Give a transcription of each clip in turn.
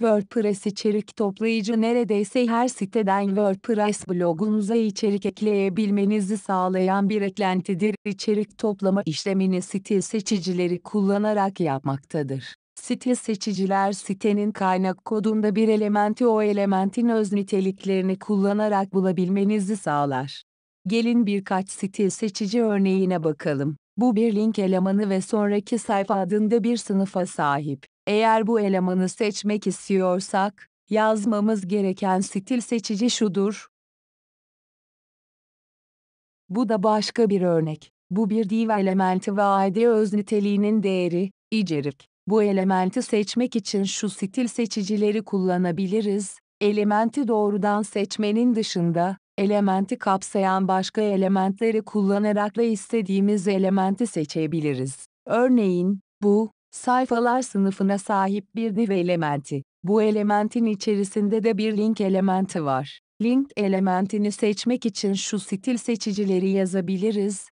WordPress içerik toplayıcı neredeyse her siteden WordPress blogunuza içerik ekleyebilmenizi sağlayan bir eklentidir. İçerik toplama işlemini site seçicileri kullanarak yapmaktadır. Site seçiciler sitenin kaynak kodunda bir elementi o elementin öz niteliklerini kullanarak bulabilmenizi sağlar. Gelin birkaç site seçici örneğine bakalım. Bu bir link elemanı ve sonraki sayfa adında bir sınıfa sahip. Eğer bu elemanı seçmek istiyorsak, yazmamız gereken stil seçici şudur. Bu da başka bir örnek. Bu bir div elementi ve id öz niteliğinin değeri, içerik. Bu elementi seçmek için şu stil seçicileri kullanabiliriz. Elementi doğrudan seçmenin dışında, elementi kapsayan başka elementleri kullanarak da istediğimiz elementi seçebiliriz. Örneğin, bu, sayfalar sınıfına sahip bir div elementi. Bu elementin içerisinde de bir link elementi var. Link elementini seçmek için şu stil seçicileri yazabiliriz.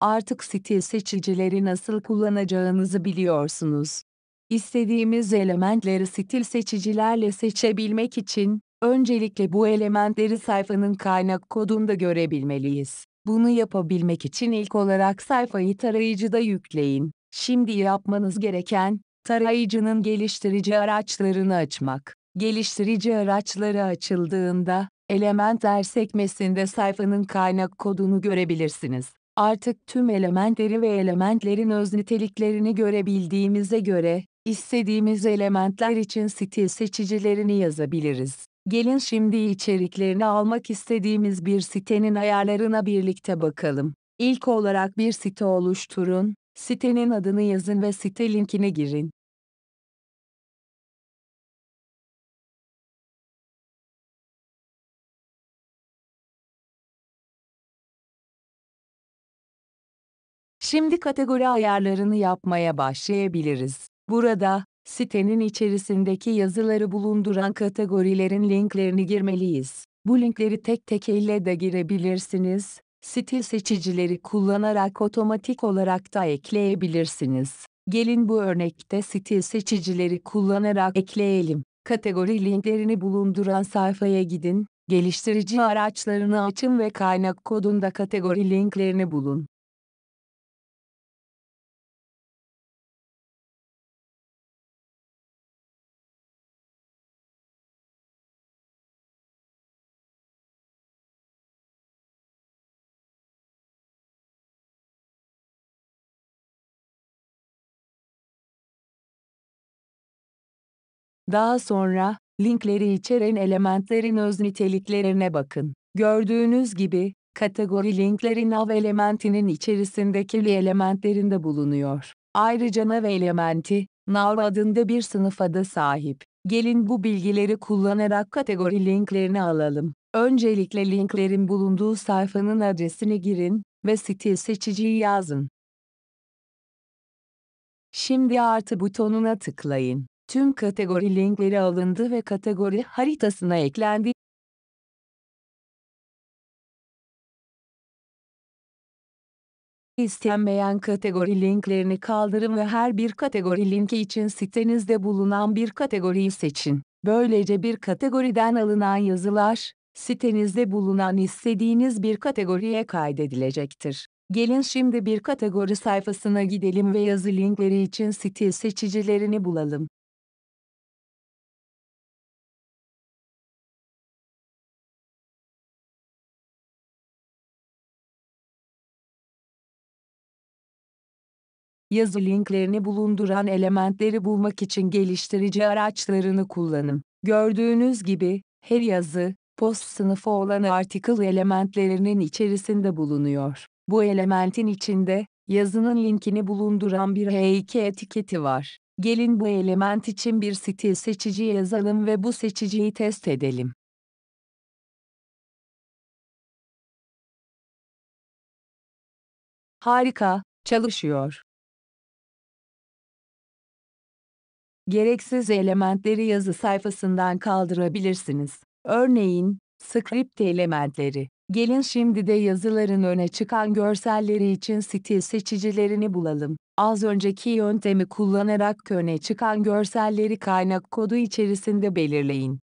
Artık stil seçicileri nasıl kullanacağınızı biliyorsunuz. İstediğimiz elementleri stil seçicilerle seçebilmek için Öncelikle bu elementleri sayfanın kaynak kodunda görebilmeliyiz. Bunu yapabilmek için ilk olarak sayfayı tarayıcıda yükleyin. Şimdi yapmanız gereken, tarayıcının geliştirici araçlarını açmak. Geliştirici araçları açıldığında, Elementler sekmesinde sayfanın kaynak kodunu görebilirsiniz. Artık tüm elementleri ve elementlerin öz niteliklerini görebildiğimize göre, istediğimiz elementler için stil seçicilerini yazabiliriz. Gelin şimdi içeriklerini almak istediğimiz bir sitenin ayarlarına birlikte bakalım. İlk olarak bir site oluşturun, sitenin adını yazın ve site linkine girin. Şimdi kategori ayarlarını yapmaya başlayabiliriz. Burada, Sitenin içerisindeki yazıları bulunduran kategorilerin linklerini girmeliyiz. Bu linkleri tek tek elle de girebilirsiniz. Stil seçicileri kullanarak otomatik olarak da ekleyebilirsiniz. Gelin bu örnekte stil seçicileri kullanarak ekleyelim. Kategori linklerini bulunduran sayfaya gidin, geliştirici araçlarını açın ve kaynak kodunda kategori linklerini bulun. Daha sonra, linkleri içeren elementlerin öz niteliklerine bakın. Gördüğünüz gibi, kategori linkleri nav elementinin içerisindeki li elementlerinde bulunuyor. Ayrıca nav elementi, nav adında bir sınıfa da sahip. Gelin bu bilgileri kullanarak kategori linklerini alalım. Öncelikle linklerin bulunduğu sayfanın adresini girin ve stil seçiciyi yazın. Şimdi artı butonuna tıklayın. Tüm kategori linkleri alındı ve kategori haritasına eklendi. İstenmeyen kategori linklerini kaldırın ve her bir kategori linki için sitenizde bulunan bir kategoriyi seçin. Böylece bir kategoriden alınan yazılar, sitenizde bulunan istediğiniz bir kategoriye kaydedilecektir. Gelin şimdi bir kategori sayfasına gidelim ve yazı linkleri için site seçicilerini bulalım. yazı linklerini bulunduran elementleri bulmak için geliştirici araçlarını kullanın. Gördüğünüz gibi, her yazı, post sınıfı olan article elementlerinin içerisinde bulunuyor. Bu elementin içinde, yazının linkini bulunduran bir H2 etiketi var. Gelin bu element için bir stil seçici yazalım ve bu seçiciyi test edelim. Harika, çalışıyor. gereksiz elementleri yazı sayfasından kaldırabilirsiniz. Örneğin, script elementleri. Gelin şimdi de yazıların öne çıkan görselleri için stil seçicilerini bulalım. Az önceki yöntemi kullanarak öne çıkan görselleri kaynak kodu içerisinde belirleyin.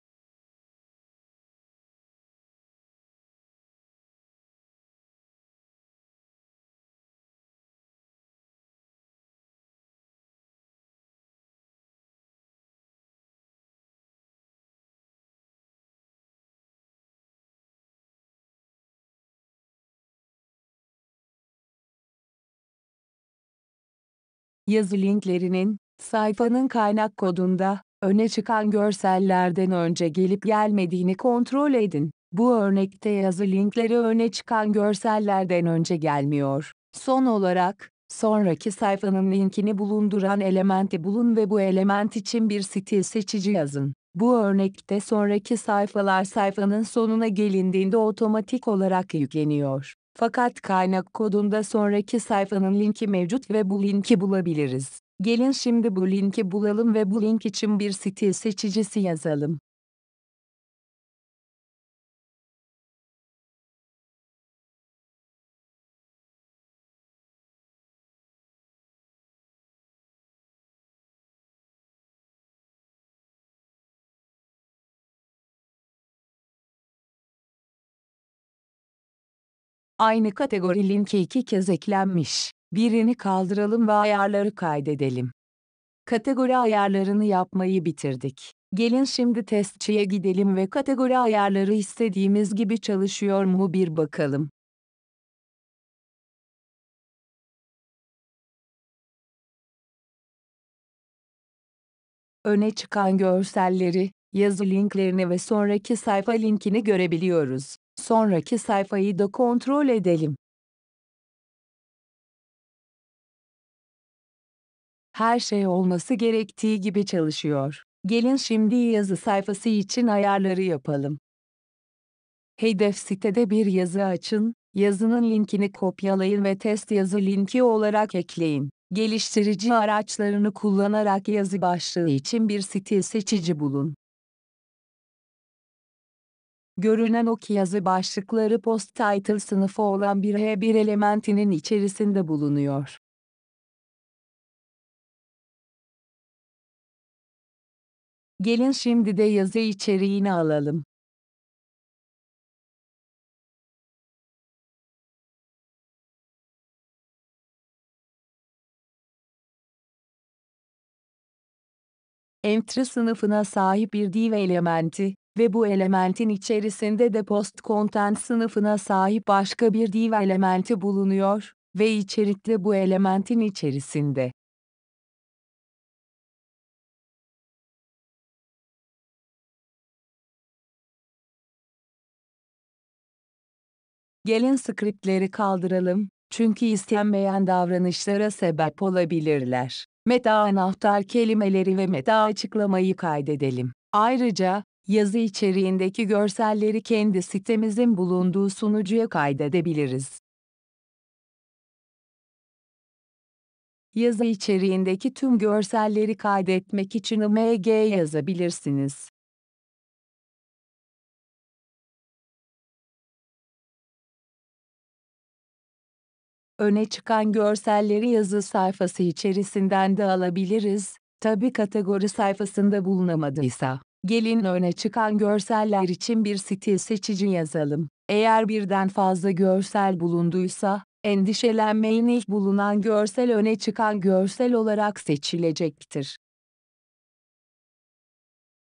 yazı linklerinin, sayfanın kaynak kodunda, öne çıkan görsellerden önce gelip gelmediğini kontrol edin. Bu örnekte yazı linkleri öne çıkan görsellerden önce gelmiyor. Son olarak, sonraki sayfanın linkini bulunduran elementi bulun ve bu element için bir stil seçici yazın. Bu örnekte sonraki sayfalar sayfanın sonuna gelindiğinde otomatik olarak yükleniyor. Fakat kaynak kodunda sonraki sayfanın linki mevcut ve bu linki bulabiliriz. Gelin şimdi bu linki bulalım ve bu link için bir site seçicisi yazalım. Aynı kategori linki iki kez eklenmiş. Birini kaldıralım ve ayarları kaydedelim. Kategori ayarlarını yapmayı bitirdik. Gelin şimdi testçiye gidelim ve kategori ayarları istediğimiz gibi çalışıyor mu bir bakalım. Öne çıkan görselleri, yazı linklerini ve sonraki sayfa linkini görebiliyoruz. Sonraki sayfayı da kontrol edelim. Her şey olması gerektiği gibi çalışıyor. Gelin şimdi yazı sayfası için ayarları yapalım. Hedef sitede bir yazı açın, yazının linkini kopyalayın ve test yazı linki olarak ekleyin. Geliştirici araçlarını kullanarak yazı başlığı için bir stil seçici bulun. Görünen o ki yazı başlıkları post-title sınıfı olan bir H1 elementinin içerisinde bulunuyor. Gelin şimdi de yazı içeriğini alalım. Entry sınıfına sahip bir div elementi, ve bu elementin içerisinde de post-content sınıfına sahip başka bir div elementi bulunuyor ve içerikte bu elementin içerisinde. Gelin skriptleri kaldıralım, çünkü istenmeyen davranışlara sebep olabilirler. Meta anahtar kelimeleri ve meta açıklamayı kaydedelim. Ayrıca, yazı içeriğindeki görselleri kendi sitemizin bulunduğu sunucuya kaydedebiliriz. Yazı içeriğindeki tüm görselleri kaydetmek için img yazabilirsiniz. Öne çıkan görselleri yazı sayfası içerisinden de alabiliriz, tabi kategori sayfasında bulunamadıysa. Gelin öne çıkan görseller için bir stil seçici yazalım. Eğer birden fazla görsel bulunduysa, endişelenmeyin ilk bulunan görsel öne çıkan görsel olarak seçilecektir.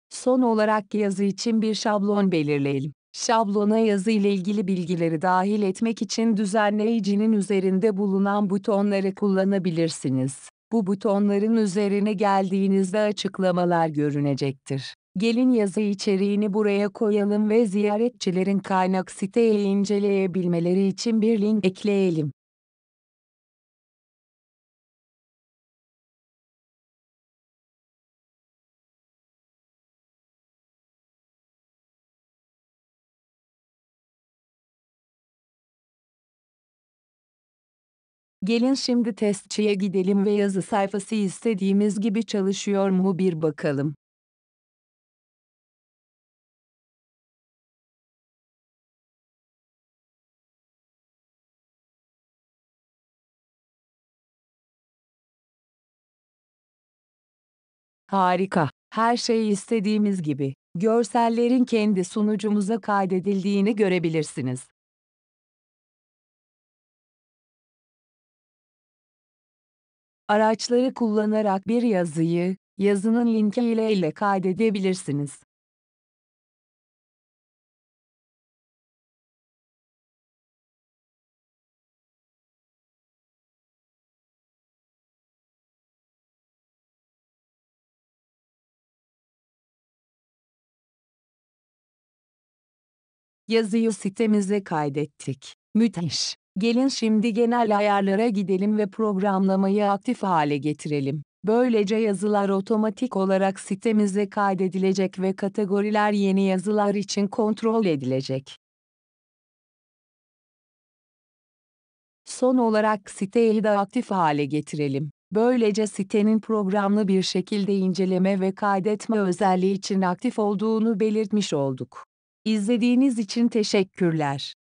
Son olarak yazı için bir şablon belirleyelim. Şablona yazı ile ilgili bilgileri dahil etmek için düzenleyicinin üzerinde bulunan butonları kullanabilirsiniz. Bu butonların üzerine geldiğinizde açıklamalar görünecektir. Gelin yazı içeriğini buraya koyalım ve ziyaretçilerin kaynak siteyi inceleyebilmeleri için bir link ekleyelim. Gelin şimdi testçiye gidelim ve yazı sayfası istediğimiz gibi çalışıyor mu bir bakalım. Harika. Her şeyi istediğimiz gibi. Görsellerin kendi sunucumuza kaydedildiğini görebilirsiniz. Araçları kullanarak bir yazıyı, yazının linki ile ile kaydedebilirsiniz. Yazıyı sitemize kaydettik. Müthiş. Gelin şimdi genel ayarlara gidelim ve programlamayı aktif hale getirelim. Böylece yazılar otomatik olarak sitemize kaydedilecek ve kategoriler yeni yazılar için kontrol edilecek. Son olarak siteyi de aktif hale getirelim. Böylece sitenin programlı bir şekilde inceleme ve kaydetme özelliği için aktif olduğunu belirtmiş olduk. İzlediğiniz için teşekkürler.